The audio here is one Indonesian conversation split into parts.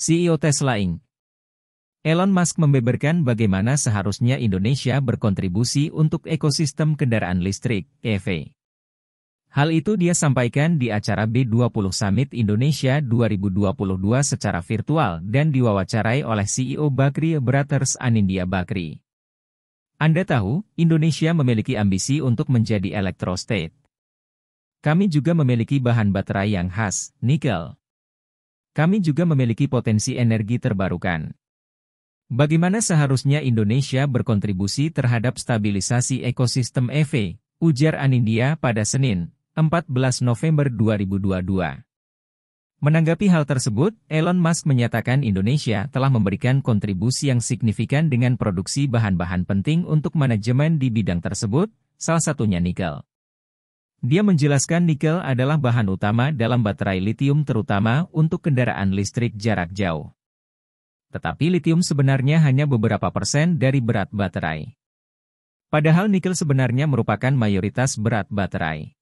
CEO Tesla Inc. Elon Musk membeberkan bagaimana seharusnya Indonesia berkontribusi untuk ekosistem kendaraan listrik, EV. Hal itu dia sampaikan di acara B20 Summit Indonesia 2022 secara virtual dan diwawancarai oleh CEO Bakri Brothers Anindya Bakri. Anda tahu, Indonesia memiliki ambisi untuk menjadi elektrostate. Kami juga memiliki bahan baterai yang khas, nikel. Kami juga memiliki potensi energi terbarukan. Bagaimana seharusnya Indonesia berkontribusi terhadap stabilisasi ekosistem EV, ujar Anindia pada Senin, 14 November 2022. Menanggapi hal tersebut, Elon Musk menyatakan Indonesia telah memberikan kontribusi yang signifikan dengan produksi bahan-bahan penting untuk manajemen di bidang tersebut, salah satunya nikel. Dia menjelaskan nikel adalah bahan utama dalam baterai litium terutama untuk kendaraan listrik jarak jauh. Tetapi litium sebenarnya hanya beberapa persen dari berat baterai. Padahal nikel sebenarnya merupakan mayoritas berat baterai.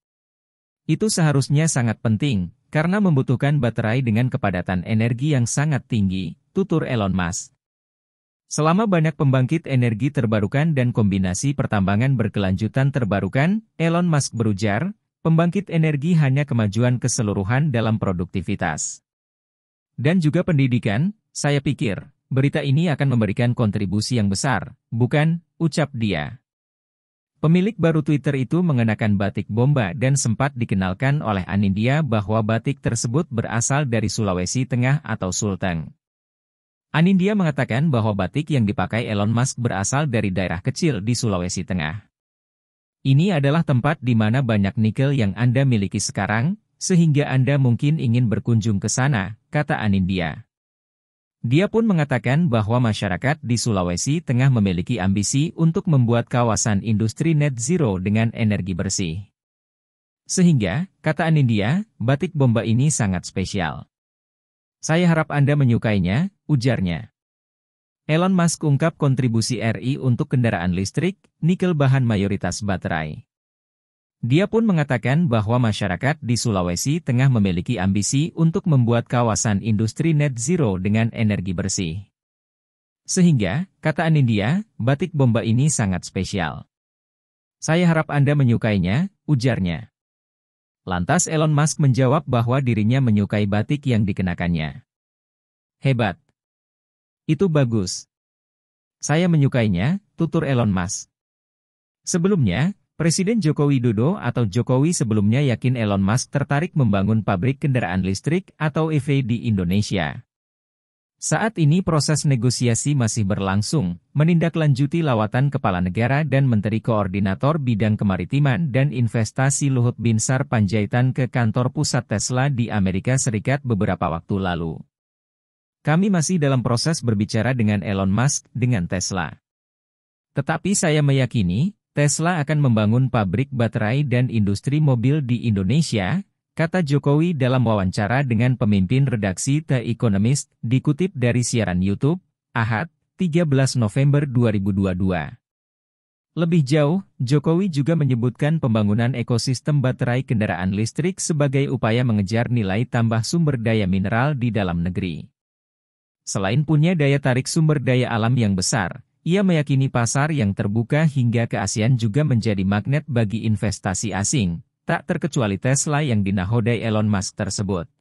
Itu seharusnya sangat penting, karena membutuhkan baterai dengan kepadatan energi yang sangat tinggi, tutur Elon Musk. Selama banyak pembangkit energi terbarukan dan kombinasi pertambangan berkelanjutan terbarukan, Elon Musk berujar, pembangkit energi hanya kemajuan keseluruhan dalam produktivitas. Dan juga pendidikan, saya pikir, berita ini akan memberikan kontribusi yang besar, bukan, ucap dia. Pemilik baru Twitter itu mengenakan batik bomba dan sempat dikenalkan oleh Anindia bahwa batik tersebut berasal dari Sulawesi Tengah atau Sulteng. Anindya mengatakan bahwa batik yang dipakai Elon Musk berasal dari daerah kecil di Sulawesi Tengah. Ini adalah tempat di mana banyak nikel yang Anda miliki sekarang, sehingga Anda mungkin ingin berkunjung ke sana, kata Anindya. Dia pun mengatakan bahwa masyarakat di Sulawesi Tengah memiliki ambisi untuk membuat kawasan industri net zero dengan energi bersih. Sehingga, kata Anindya, batik bomba ini sangat spesial. Saya harap Anda menyukainya, ujarnya. Elon Musk ungkap kontribusi RI untuk kendaraan listrik, nikel bahan mayoritas baterai. Dia pun mengatakan bahwa masyarakat di Sulawesi Tengah memiliki ambisi untuk membuat kawasan industri net zero dengan energi bersih. Sehingga, kata Anindya, batik bomba ini sangat spesial. Saya harap Anda menyukainya, ujarnya. Lantas Elon Musk menjawab bahwa dirinya menyukai batik yang dikenakannya. Hebat. Itu bagus. Saya menyukainya, tutur Elon Musk. Sebelumnya, Presiden Jokowi Widodo atau Jokowi sebelumnya yakin Elon Musk tertarik membangun pabrik kendaraan listrik atau EV di Indonesia. Saat ini proses negosiasi masih berlangsung, menindaklanjuti lawatan Kepala Negara dan Menteri Koordinator Bidang Kemaritiman dan Investasi Luhut Binsar Panjaitan ke kantor pusat Tesla di Amerika Serikat beberapa waktu lalu. Kami masih dalam proses berbicara dengan Elon Musk dengan Tesla. Tetapi saya meyakini, Tesla akan membangun pabrik baterai dan industri mobil di Indonesia, kata Jokowi dalam wawancara dengan pemimpin redaksi The Economist, dikutip dari siaran YouTube, Ahad, 13 November 2022. Lebih jauh, Jokowi juga menyebutkan pembangunan ekosistem baterai kendaraan listrik sebagai upaya mengejar nilai tambah sumber daya mineral di dalam negeri. Selain punya daya tarik sumber daya alam yang besar, ia meyakini pasar yang terbuka hingga ke ASEAN juga menjadi magnet bagi investasi asing, Tak terkecuali Tesla yang dinahodai Elon Musk tersebut.